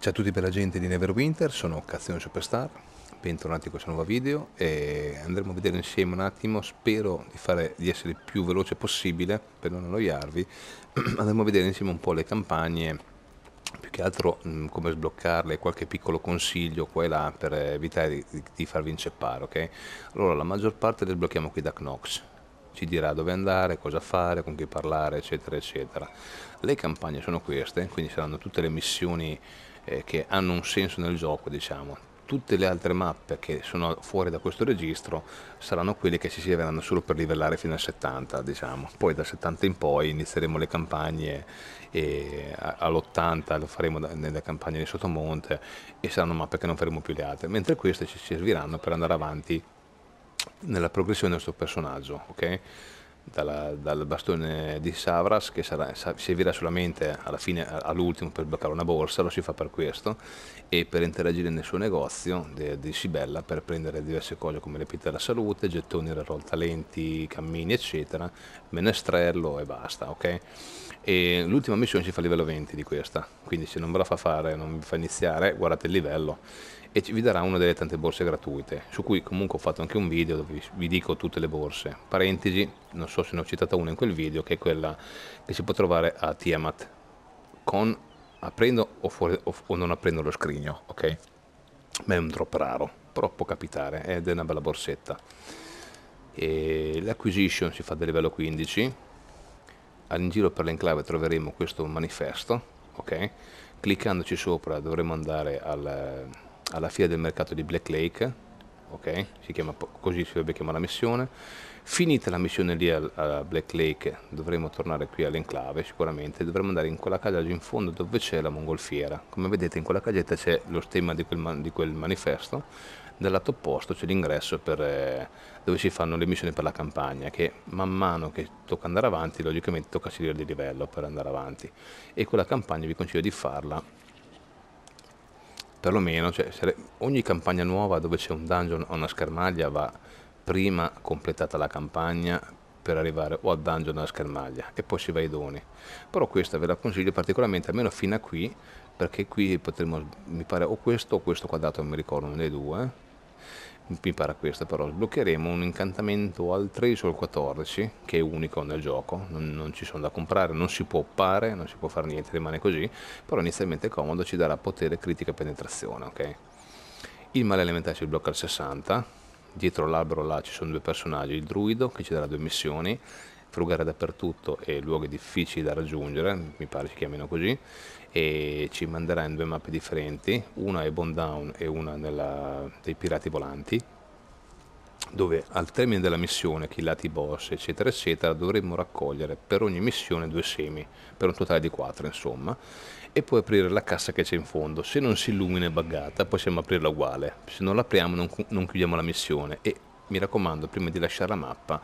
Ciao a tutti per la gente di Neverwinter, sono Cazione Superstar, bentornati in questo nuovo video e andremo a vedere insieme un attimo, spero di, fare, di essere il più veloce possibile per non annoiarvi, andremo a vedere insieme un po' le campagne, più che altro mh, mm, come sbloccarle, qualche piccolo consiglio qua e là per evitare di, di, di farvi inceppare, ok? Allora la maggior parte le sblocchiamo qui da Knox, ci dirà dove andare, cosa fare, con chi parlare, eccetera, eccetera. Le campagne sono queste, quindi saranno tutte le missioni eh, che hanno un senso nel gioco, diciamo. Tutte le altre mappe che sono fuori da questo registro saranno quelle che ci serviranno solo per livellare fino al 70, diciamo. Poi dal 70 in poi inizieremo le campagne e all'80 lo faremo nelle campagne di sottomonte e saranno mappe che non faremo più le altre, mentre queste ci serviranno per andare avanti nella progressione del suo personaggio, ok? dalla, dal bastone di Savras che sarà, servirà solamente alla fine, all'ultimo per bloccare una borsa, lo si fa per questo e per interagire nel suo negozio di, di Sibella per prendere diverse cose come le pizze della salute, gettoni, roll talenti, cammini eccetera, menestrello e basta, ok? e l'ultima missione si fa a livello 20 di questa, quindi se non ve la fa fare, non vi fa iniziare, guardate il livello e vi darà una delle tante borse gratuite, su cui comunque ho fatto anche un video dove vi dico tutte le borse. Parentesi, non so se ne ho citata una in quel video, che è quella che si può trovare a Tiamat, con aprendo o, fuori, o non aprendo lo scrigno, ok? Ma è un drop raro, però può capitare ed è una bella borsetta. l'acquisition si fa del livello 15 in giro per l'enclave troveremo questo manifesto, ok? cliccandoci sopra dovremo andare al, alla fiera del mercato di Black Lake, ok? si chiama, così si dovrebbe chiamare la missione, finita la missione lì a, a Black Lake dovremo tornare qui all'enclave sicuramente, dovremo andare in quella caglia in fondo dove c'è la mongolfiera, come vedete in quella caglietta c'è lo stemma di quel, di quel manifesto dal lato opposto c'è l'ingresso per, eh, dove si fanno le missioni per la campagna, che man mano che tocca andare avanti, logicamente tocca salire di livello per andare avanti. E quella campagna vi consiglio di farla, perlomeno cioè, ogni campagna nuova dove c'è un dungeon o una schermaglia va prima completata la campagna per arrivare o al dungeon o alla schermaglia e poi si va ai doni. Però questa ve la consiglio particolarmente, almeno fino a qui, perché qui potremmo, mi pare, o questo o questo quadrato, non mi ricordo, uno dei due, mi pare questa però, sbloccheremo un incantamento al 13 o al 14 che è unico nel gioco, non, non ci sono da comprare, non si può oppare, non si può fare niente, rimane così, però inizialmente comodo, ci darà potere, critica e penetrazione, ok? Il male elementare si blocca al 60, dietro l'albero là ci sono due personaggi, il druido che ci darà due missioni, frugare dappertutto e luoghi difficili da raggiungere, mi pare si chiamino così, e ci manderà in due mappe differenti, una è Bond Down e una nella, dei Pirati Volanti, dove al termine della missione, killati boss, eccetera, eccetera, dovremmo raccogliere per ogni missione due semi, per un totale di quattro, insomma, e poi aprire la cassa che c'è in fondo. Se non si illumina e buggata, possiamo aprirla uguale. Se non l'apriamo, non, non chiudiamo la missione. E mi raccomando, prima di lasciare la mappa,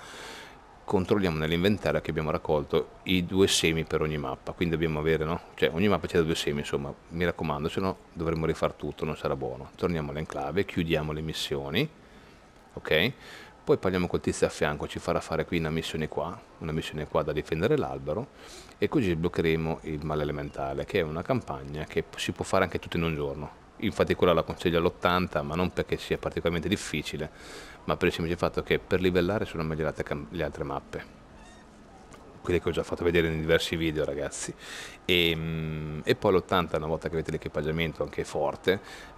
controlliamo nell'inventario che abbiamo raccolto i due semi per ogni mappa quindi dobbiamo avere no? cioè ogni mappa c'è da due semi insomma mi raccomando se no dovremmo rifare tutto non sarà buono torniamo all'enclave chiudiamo le missioni ok poi parliamo col tizio a fianco ci farà fare qui una missione qua una missione qua da difendere l'albero e così sbloccheremo il male elementale che è una campagna che si può fare anche tutto in un giorno infatti quella la consiglio all'80 ma non perché sia particolarmente difficile ma per il semplice fatto che per livellare sono migliorate le altre mappe quelle che ho già fatto vedere in diversi video ragazzi e, ehm, e poi l'80 una volta che avete l'equipaggiamento anche forte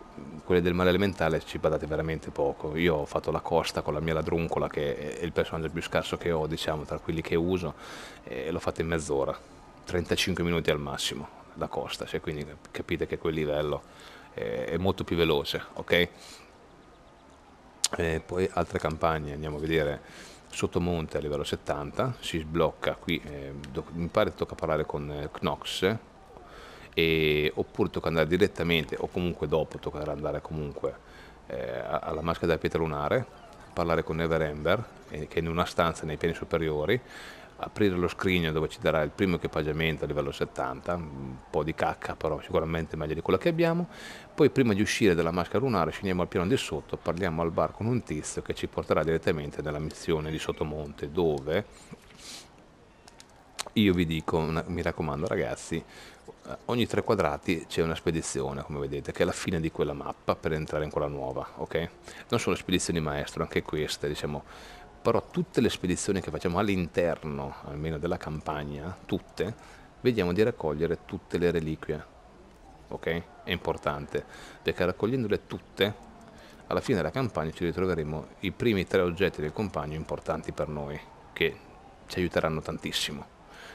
quelle del male elementale ci badate veramente poco. Io ho fatto la costa con la mia ladruncola, che è il personaggio più scarso che ho, diciamo, tra quelli che uso, e l'ho fatta in mezz'ora, 35 minuti al massimo la costa, cioè quindi capite che quel livello è molto più veloce. Okay? poi altre campagne, andiamo a vedere sottomonte a livello 70, si sblocca qui, eh, mi pare tocca parlare con eh, Knox, e, oppure tocca andare direttamente o comunque dopo tocca andare comunque eh, alla maschera della pietra lunare, parlare con Never Ember, eh, che è in una stanza nei piani superiori, aprire lo scrigno dove ci darà il primo equipaggiamento a livello 70, un po' di cacca però sicuramente meglio di quella che abbiamo, poi prima di uscire dalla maschera lunare scendiamo al piano di sotto, parliamo al bar con un tizio che ci porterà direttamente nella missione di Sottomonte dove io vi dico, mi raccomando ragazzi, ogni tre quadrati c'è una spedizione, come vedete, che è la fine di quella mappa per entrare in quella nuova, ok? Non sono spedizioni maestro, anche queste, diciamo, però tutte le spedizioni che facciamo all'interno almeno della campagna, tutte, vediamo di raccogliere tutte le reliquie. Ok? È importante, perché raccogliendole tutte, alla fine della campagna ci ritroveremo i primi tre oggetti del compagno importanti per noi, che ci aiuteranno tantissimo.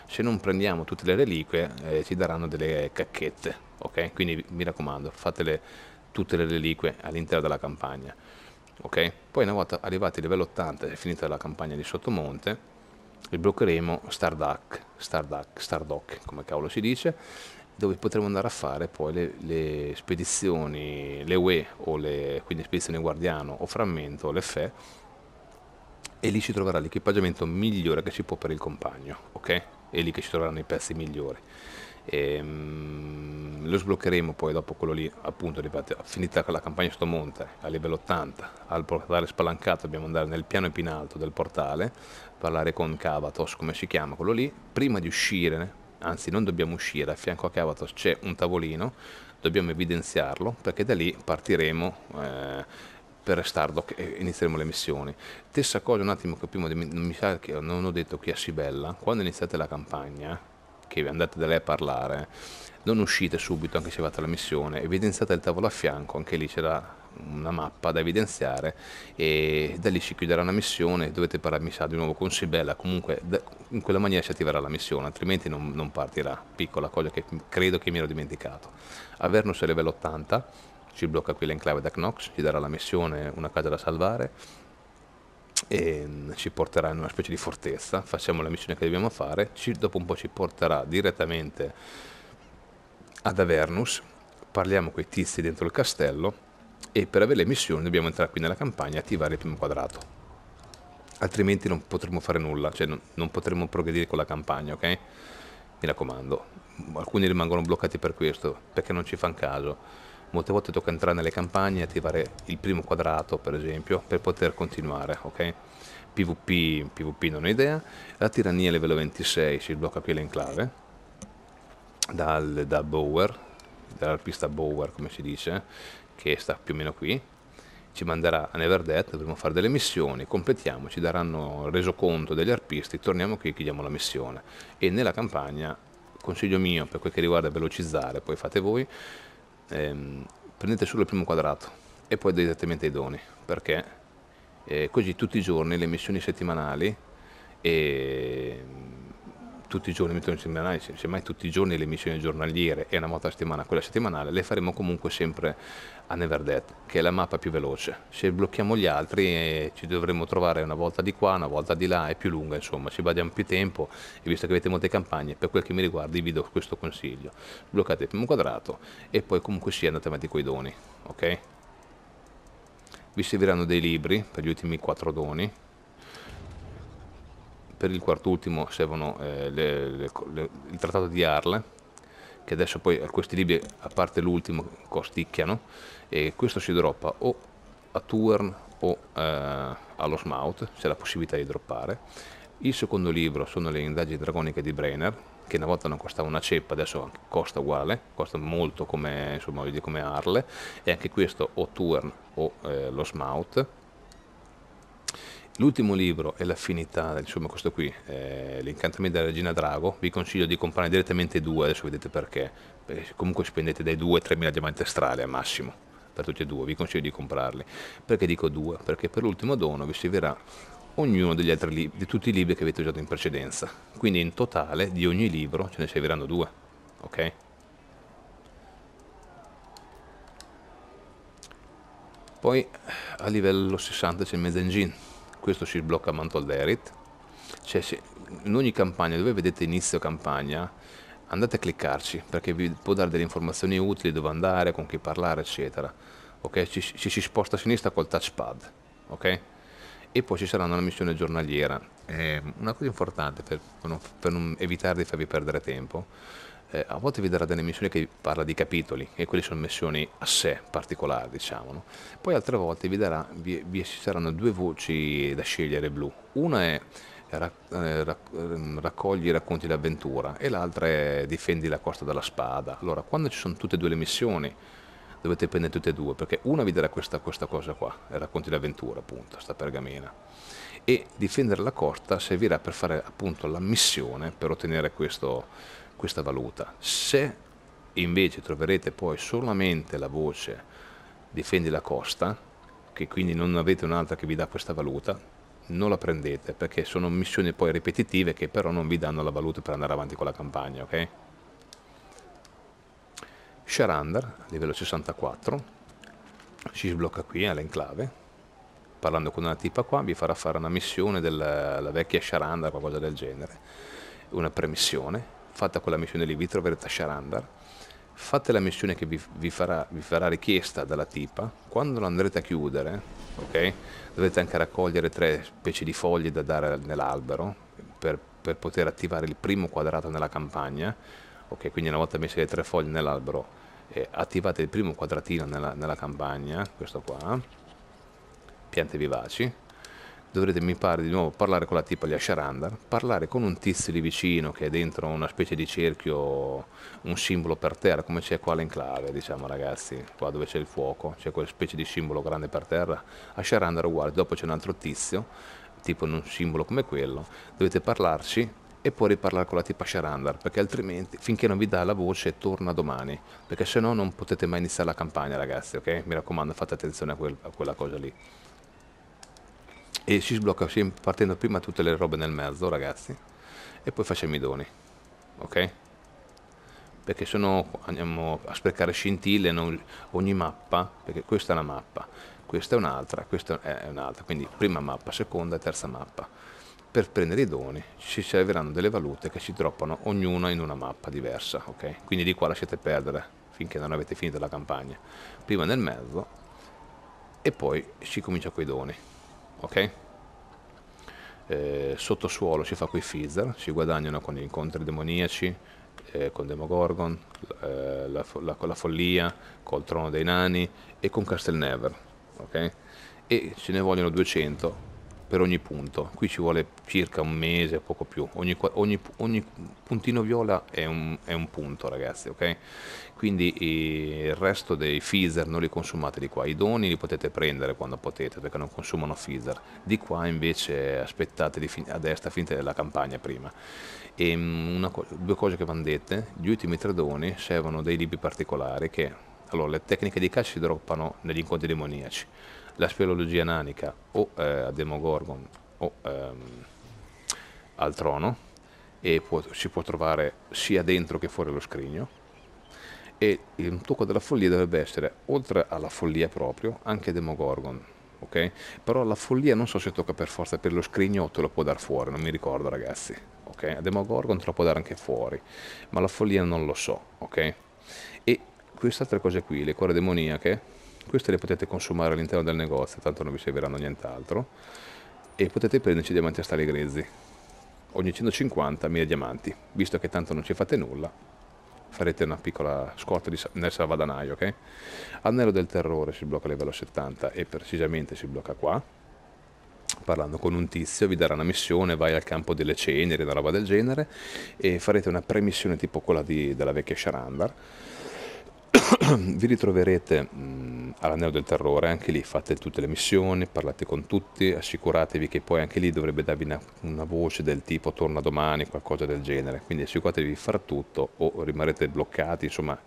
Se non prendiamo tutte le reliquie, eh, ci daranno delle cacchette, ok? Quindi mi raccomando, fatele tutte le reliquie all'interno della campagna. Okay? Poi una volta arrivati al livello 80 e finita la campagna di Sottomonte, sbloccheremo Stardock, Stardock, Stardock, come cavolo si dice, dove potremo andare a fare poi le, le spedizioni, le UE, o le, quindi spedizioni guardiano o frammento, le FE, e lì si troverà l'equipaggiamento migliore che si può per il compagno, ok? E lì che ci troveranno i pezzi migliori. E, ehm, mh, lo sbloccheremo poi dopo quello lì, appunto, ripeto, finita la campagna sottomonte a livello 80, al portale spalancato dobbiamo andare nel piano più in alto del portale, parlare con Cavatos, come si chiama quello lì, prima di uscire, anzi non dobbiamo uscire, a fianco a Cavatos c'è un tavolino, dobbiamo evidenziarlo perché da lì partiremo eh, per Stardock e inizieremo le missioni. Stessa cosa un attimo che prima non, mi sa che non ho detto qui a Sibella, quando iniziate la campagna che andate da lei a parlare, non uscite subito anche se avete la missione, evidenziate il tavolo a fianco, anche lì c'era una mappa da evidenziare e da lì si chiuderà una missione, dovete parlare mi sa, di nuovo con Sibella, comunque in quella maniera si attiverà la missione, altrimenti non, non partirà, piccola cosa che credo che mi ero dimenticato. Avernus è livello 80, ci blocca qui l'enclave da Knox, ci darà la missione, una casa da salvare, e ehm, ci porterà in una specie di fortezza, facciamo la missione che dobbiamo fare, ci, dopo un po' ci porterà direttamente ad Avernus, parliamo con i tizi dentro il castello e per avere le missioni dobbiamo entrare qui nella campagna e attivare il primo quadrato altrimenti non potremo fare nulla, cioè non, non, potremo progredire con la campagna, ok? Mi raccomando, alcuni rimangono bloccati per questo, perché non ci fanno caso molte volte tocca entrare nelle campagne e attivare il primo quadrato per esempio per poter continuare ok pvp pvp non ho idea la tirannia a livello 26 si blocca qui l'enclave dal, da Bower dall'arpista Bower come si dice che sta più o meno qui ci manderà a Neverdeath, dovremo fare delle missioni, completiamo, ci daranno resoconto degli arpisti, torniamo qui e chiudiamo la missione. E nella campagna, consiglio mio per quel che riguarda velocizzare, poi fate voi, ehm, prendete solo il primo quadrato e poi direttamente i doni, perché eh, così tutti i giorni le missioni settimanali e ehm, tutti i giorni le settimanali, semmai tutti i giorni le missioni giornaliere e una volta a settimana quella settimanale, le faremo comunque sempre a Neverdet, che è la mappa più veloce. Se blocchiamo gli altri eh, ci dovremo trovare una volta di qua, una volta di là, è più lunga, insomma, ci badiamo più tempo e visto che avete molte campagne, per quel che mi riguarda vi do questo consiglio. Bloccate il primo quadrato e poi comunque si sì, andate avanti con i doni, ok? Vi serviranno dei libri per gli ultimi quattro doni per il quarto ultimo servono eh, le, le, le, il trattato di Arle che adesso poi questi libri, a parte l'ultimo, costicchiano, e questo si droppa o a Turn o eh, allo Smout, c'è la possibilità di droppare. Il secondo libro sono le indagini dragoniche di Brainer che una volta non costava una ceppa, adesso costa uguale, costa molto come, insomma, come Arle, e anche questo o Turn o eh, lo Smout, L'ultimo libro è l'affinità, insomma questo qui, è eh, l'incantamento della regina drago, vi consiglio di comprare direttamente due, adesso vedete perché, perché comunque spendete dai 2 3 mila diamanti astrali al massimo, per tutti e due, vi consiglio di comprarli. Perché dico due? Perché per l'ultimo dono vi servirà ognuno degli altri libri, di tutti i libri che avete usato in precedenza, quindi in totale di ogni libro ce ne serviranno due, ok? Poi a livello 60 c'è il Mezengin questo si blocca a Mantolderit. Cioè, se, in ogni campagna, dove vedete inizio campagna, andate a cliccarci perché vi può dare delle informazioni utili, dove andare, con chi parlare, eccetera. Ok? Ci, ci si sposta a sinistra col touchpad. Ok? E poi ci sarà una missione giornaliera. Eh, una cosa importante per, per non evitare di farvi perdere tempo eh, a volte vi darà delle missioni che parla di capitoli, e quelle sono missioni a sé particolari, diciamo. No? Poi altre volte vi, darà, vi, vi saranno due voci da scegliere blu. Una è eh, ehm, raccogli i racconti d'avventura e l'altra è difendi la costa dalla spada. Allora, quando ci sono tutte e due le missioni, dovete prendere tutte e due, perché una vi darà questa, questa cosa qua, racconti d'avventura appunto, sta pergamena. E difendere la costa servirà per fare appunto la missione per ottenere questo questa valuta. Se invece troverete poi solamente la voce difendi la costa, che quindi non avete un'altra che vi dà questa valuta, non la prendete perché sono missioni poi ripetitive che però non vi danno la valuta per andare avanti con la campagna, ok? Sharander, livello 64, si sblocca qui all'enclave, parlando con una tipa qua vi farà fare una missione della vecchia Sharander, qualcosa del genere, una premissione, fatta quella missione lì, vi troverete a Sharandar, fate la missione che vi, vi, farà, vi farà, richiesta dalla tipa, quando la andrete a chiudere, ok? Dovete anche raccogliere tre specie di foglie da dare nell'albero per, per poter attivare il primo quadrato nella campagna, ok? Quindi una volta messe le tre foglie nell'albero eh, attivate il primo quadratino nella, nella campagna, questo qua, piante vivaci, dovrete, mi pare, di nuovo parlare con la tipa di Asharandar, parlare con un tizio lì vicino che è dentro una specie di cerchio, un simbolo per terra, come c'è qua l'enclave, diciamo ragazzi, qua dove c'è il fuoco, c'è quella specie di simbolo grande per terra. Asharandar uguale, dopo c'è un altro tizio, tipo in un simbolo come quello, dovete parlarci e poi riparlare con la tipa Asharandar, perché altrimenti finché non vi dà la voce torna domani perché se no non potete mai iniziare la campagna ragazzi ok mi raccomando fate attenzione a, quel, a quella cosa lì e si sblocca partendo prima tutte le robe nel mezzo ragazzi e poi facciamo i doni ok perché se no andiamo a sprecare scintille non, ogni mappa perché questa è una mappa questa è un'altra questa è un'altra quindi prima mappa seconda e terza mappa per prendere i doni ci serviranno delle valute che si droppano ognuna in una mappa diversa ok quindi di qua lasciate perdere finché non avete finito la campagna prima nel mezzo e poi si comincia con i doni ok? Eh, sottosuolo si fa con i Fizzer, si guadagnano con gli incontri demoniaci, eh, con Demogorgon, eh, la, la, con la follia, col trono dei nani e con Castelnever, ok? E ce ne vogliono 200 per ogni punto. Qui ci vuole circa un mese, poco più. Ogni, ogni, ogni puntino viola è un, è un, punto, ragazzi, ok? Quindi eh, il resto dei feeder non li consumate di qua. I doni li potete prendere quando potete, perché non consumano feeder. Di qua invece aspettate a destra finita della campagna prima. E ehm, una, due cose che vanno dette, gli ultimi tre doni servono dei libri particolari che... Allora, le tecniche di caccia si droppano negli incontri demoniaci la speleologia nanica o eh, a Demogorgon o ehm, al trono e può, si può trovare sia dentro che fuori lo scrigno e il tocco della follia dovrebbe essere oltre alla follia proprio anche Demogorgon ok? Però la follia non so se tocca per forza per lo scrigno o te lo può dar fuori, non mi ricordo ragazzi, ok? A Demogorgon te lo può dare anche fuori, ma la follia non lo so, ok? E queste altre cose qui, le core demoniache, queste le potete consumare all'interno del negozio, tanto non vi serviranno nient'altro. E potete prenderci diamanti a stali grezzi. Ogni 150 mila diamanti. Visto che tanto non ci fate nulla, farete una piccola scorta di, nel salvadanaio, ok? Anello del terrore si blocca a livello 70 e precisamente si blocca qua. Parlando con un tizio, vi darà una missione, vai al campo delle ceneri, una roba del genere, e farete una premissione tipo quella di, della vecchia Sharandar. vi ritroverete mm, all'anello del terrore, anche lì fate tutte le missioni, parlate con tutti, assicuratevi che poi anche lì dovrebbe darvi una, una voce del tipo torna domani, qualcosa del genere, quindi assicuratevi di far tutto o rimarrete bloccati, insomma,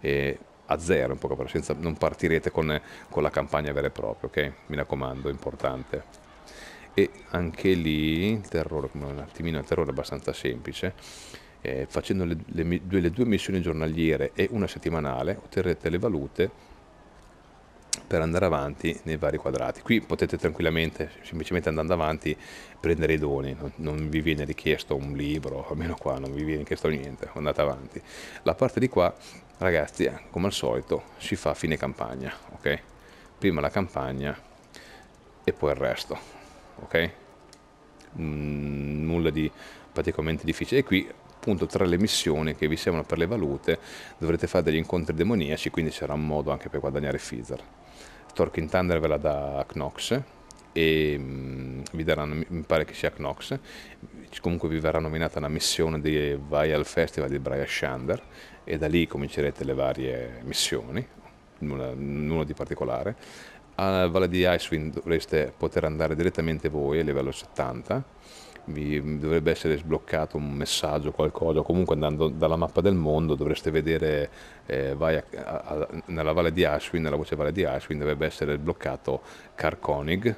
eh, a zero, in poca parola, senza, non partirete con, con la campagna vera e propria, ok? Mi raccomando, è importante. E anche lì il terrore, come un attimino il terrore è abbastanza semplice, eh, facendo le, le, le due missioni giornaliere e una settimanale otterrete le valute per andare avanti nei vari quadrati. Qui potete tranquillamente, semplicemente andando avanti, prendere i doni, non, non vi viene richiesto un libro, almeno qua non vi viene richiesto niente, andate avanti. La parte di qua, ragazzi, eh, come al solito, si fa a fine campagna, ok? Prima la campagna e poi il resto, ok? Mm, nulla di praticamente difficile. E qui appunto tra le missioni che vi servono per le valute dovrete fare degli incontri demoniaci, quindi sarà un modo anche per guadagnare Fizar. Torkin Thunder ve la dà Knox e um, vi daranno, mi pare che sia Knox, comunque vi verrà nominata una missione di Vai al Festival di Brian Shander e da lì comincerete le varie missioni, nulla, nulla di particolare. Al Valle di Icewind dovreste poter andare direttamente voi a livello 70 vi, dovrebbe essere sbloccato un messaggio, qualcosa, comunque andando dalla mappa del mondo dovreste vedere, eh, vai a, a, nella valle di Ashwin, nella voce valle di Ashwin dovrebbe essere sbloccato Carconig,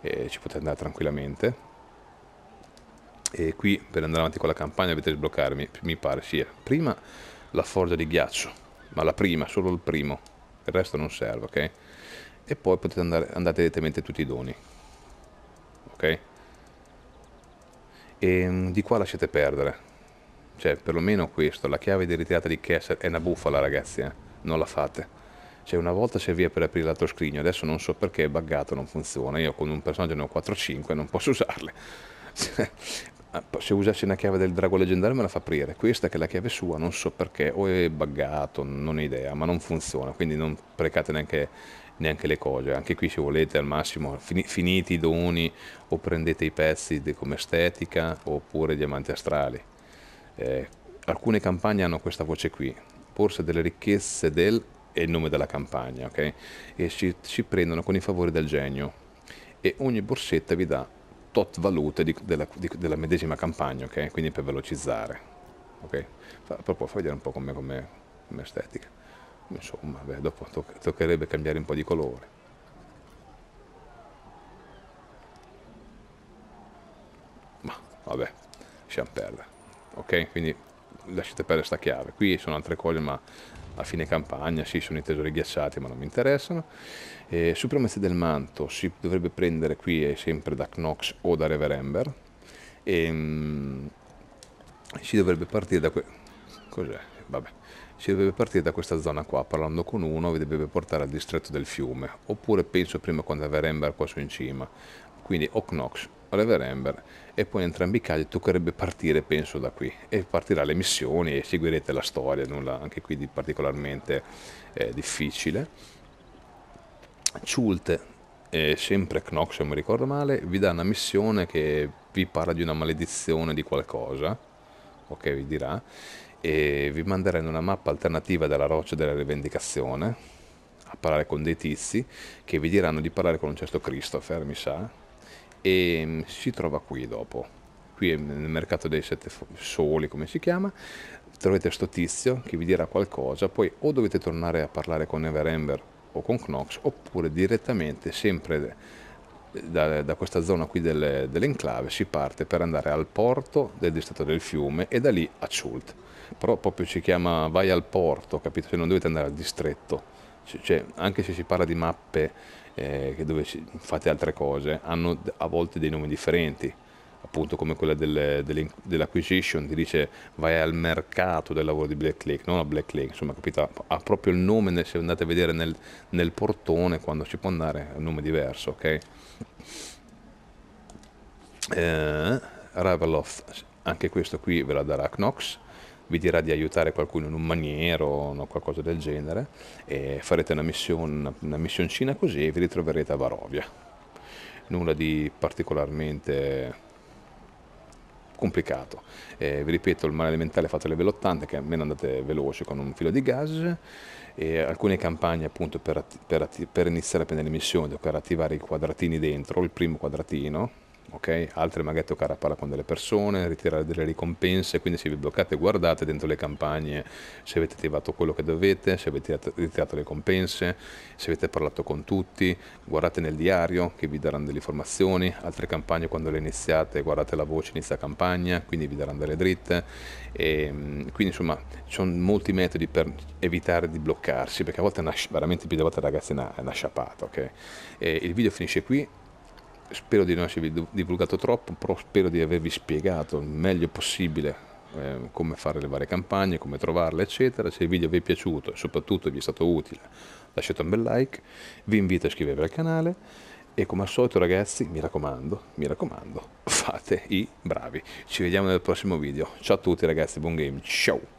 e ci potete andare tranquillamente. E qui per andare avanti con la campagna dovete sbloccarmi, mi pare sia sì, prima la forgia di ghiaccio, ma la prima, solo il primo, il resto non serve, ok? E poi potete andare, andate direttamente tutti i doni, ok? E ehm, di qua lasciate perdere. Cioè, perlomeno questo, la chiave di ritirata di Kessler è una bufala, ragazzi, eh? non la fate. Cioè, una volta serviva per aprire l'altro scrigno, adesso non so perché è buggato, non funziona. Io con un personaggio ne ho 4-5, non posso usarle. Ah, se usassi una chiave del drago leggendario me la fa aprire questa che è la chiave sua non so perché o è buggato non ho idea ma non funziona quindi non precate neanche, neanche le cose anche qui se volete al massimo fin finiti i doni o prendete i pezzi come estetica oppure diamanti astrali eh, alcune campagne hanno questa voce qui forse delle ricchezze del è il nome della campagna ok e si prendono con i favori del genio e ogni borsetta vi dà tot valute di, della, di, della, medesima campagna, okay? quindi per velocizzare. Ok? Fa, proprio fa vedere un po' come, come, come estetica. Insomma, beh, dopo toc- toccherebbe cambiare un po' di colore. Ma vabbè, champelle. Ok? Quindi lasciate perdere sta chiave. Qui sono altre cose, ma a fine campagna, sì sono i tesori ghiacciati ma non mi interessano. Eh, Supremazia del manto si dovrebbe prendere qui sempre da Knox o da Reverember e ehm, mh, si dovrebbe partire da... cos'è? Vabbè si dovrebbe partire da questa zona qua, parlando con uno vi dovrebbe portare al distretto del fiume, oppure penso prima quando aveva Rembar qua su in cima, quindi o Knox Oliver Ember e poi entrambi i casi toccherebbe partire penso da qui e partirà le missioni e seguirete la storia, nulla anche qui di particolarmente eh, difficile. Chult, eh, sempre Knox se non mi ricordo male, vi dà una missione che vi parla di una maledizione di qualcosa, ok vi dirà, e vi manderà in una mappa alternativa della roccia della rivendicazione a parlare con dei tizi che vi diranno di parlare con un certo Christopher, mi sa, e mm, si trova qui dopo, qui nel mercato dei sette soli come si chiama, Trovate sto tizio che vi dirà qualcosa, poi o dovete tornare a parlare con Never Ember o con Knox, oppure direttamente sempre eh, da, da questa zona qui del, dell'enclave si parte per andare al porto del distretto del fiume e da lì a Chult. Però proprio si chiama vai al porto, capito? Cioè non dovete andare al distretto. Cioè, anche se si parla di mappe eh, dove fate altre cose, hanno a volte dei nomi differenti appunto come quella delle, delle, dell'acquisition, ti dice vai al mercato del lavoro di Black Lake, non a Black Lake, insomma capito, ha proprio il nome, se andate a vedere nel, nel portone quando si può andare, è un nome diverso, ok? Eh, Raveloff, anche questo qui ve la darà Knox, vi dirà di aiutare qualcuno in un maniero o qualcosa del genere e farete una, mission, una missioncina così e vi ritroverete a Varovia. Nulla di particolarmente complicato. Eh, vi ripeto, il male elementale fate a livello 80, che almeno andate veloce con un filo di gas, e alcune campagne appunto per, per, per iniziare appena le missioni, per attivare i quadratini dentro, il primo quadratino, ok? Altre magari toccare a palla con delle persone, ritirare delle ricompense, quindi se vi bloccate guardate dentro le campagne se avete attivato quello che dovete, se avete ritirato le ricompense, se avete parlato con tutti, guardate nel diario che vi daranno delle informazioni, altre campagne quando le iniziate guardate la voce inizia campagna, quindi vi daranno delle dritte, e, ehm, quindi insomma ci sono molti metodi per evitare di bloccarsi, perché a volte nasce, veramente più delle volte ragazzi è una, una sciapata, ok? E il video finisce qui spero di non esservi divulgato troppo, però spero di avervi spiegato il meglio possibile eh, come fare le varie campagne, come trovarle, eccetera. Se il video vi è piaciuto e soprattutto vi è stato utile, lasciate un bel like, vi invito a iscrivervi al canale e come al solito ragazzi, mi raccomando, mi raccomando, fate i bravi. Ci vediamo nel prossimo video. Ciao a tutti ragazzi, buon game, ciao!